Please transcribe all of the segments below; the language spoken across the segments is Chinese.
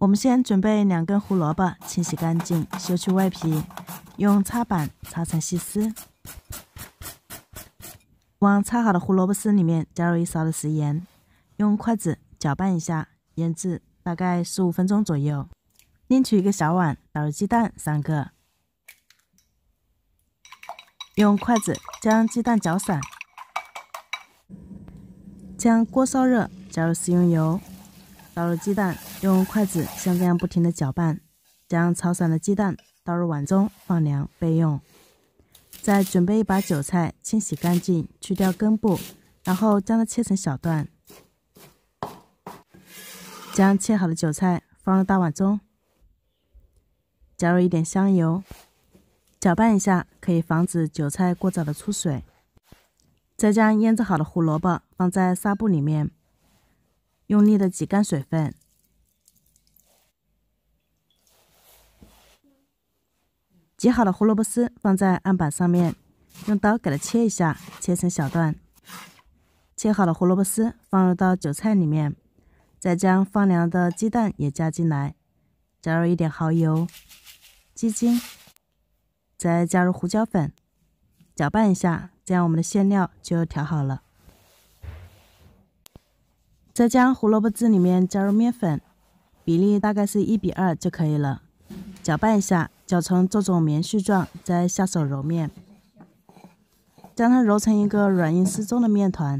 我们先准备两根胡萝卜，清洗干净，削去外皮，用擦板擦成细丝。往擦好的胡萝卜丝里面加入一勺的食盐，用筷子搅拌一下，腌制大概十五分钟左右。另取一个小碗，打入鸡蛋三个，用筷子将鸡蛋搅散。将锅烧热，加入食用油，倒入鸡蛋。用筷子像这样不停的搅拌，将炒散的鸡蛋倒入碗中，放凉备用。再准备一把韭菜，清洗干净，去掉根部，然后将它切成小段。将切好的韭菜放入大碗中，加入一点香油，搅拌一下，可以防止韭菜过早的出水。再将腌制好的胡萝卜放在纱布里面，用力的挤干水分。挤好的胡萝卜丝放在案板上面，用刀给它切一下，切成小段。切好的胡萝卜丝放入到韭菜里面，再将放凉的鸡蛋也加进来，加入一点蚝油、鸡精，再加入胡椒粉，搅拌一下，这样我们的馅料就调好了。再将胡萝卜汁里面加入面粉，比例大概是一比二就可以了，搅拌一下。搅成这种棉絮状，再下手揉面，将它揉成一个软硬适中的面团。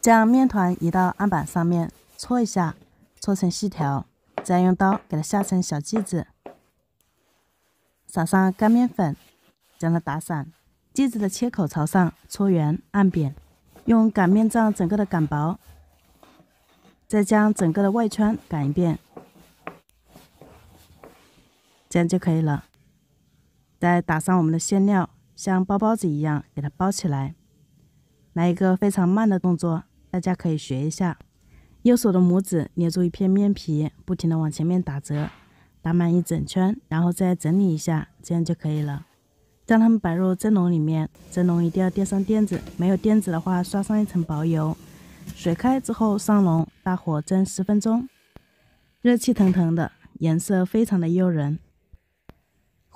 将面团移到案板上面，搓一下，搓成细条，再用刀给它下成小剂子，撒上干面粉，将它打散。剂子的切口朝上，搓圆、按扁，用擀面杖整个的擀薄，再将整个的外圈擀一遍。这样就可以了，再打上我们的馅料，像包包子一样给它包起来。来一个非常慢的动作，大家可以学一下。右手的拇指捏住一片面皮，不停的往前面打折，打满一整圈，然后再整理一下，这样就可以了。将它们摆入蒸笼里面，蒸笼一定要垫上垫子，没有垫子的话刷上一层薄油。水开之后上笼，大火蒸十分钟，热气腾腾的，颜色非常的诱人。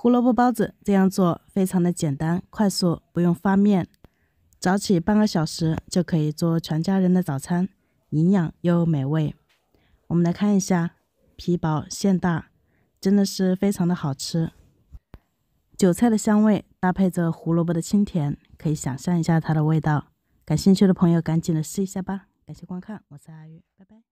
胡萝卜包子这样做非常的简单快速，不用发面，早起半个小时就可以做全家人的早餐，营养又美味。我们来看一下，皮薄馅大，真的是非常的好吃。韭菜的香味搭配着胡萝卜的清甜，可以想象一下它的味道。感兴趣的朋友赶紧的试一下吧。感谢观看，我是阿玉，拜拜。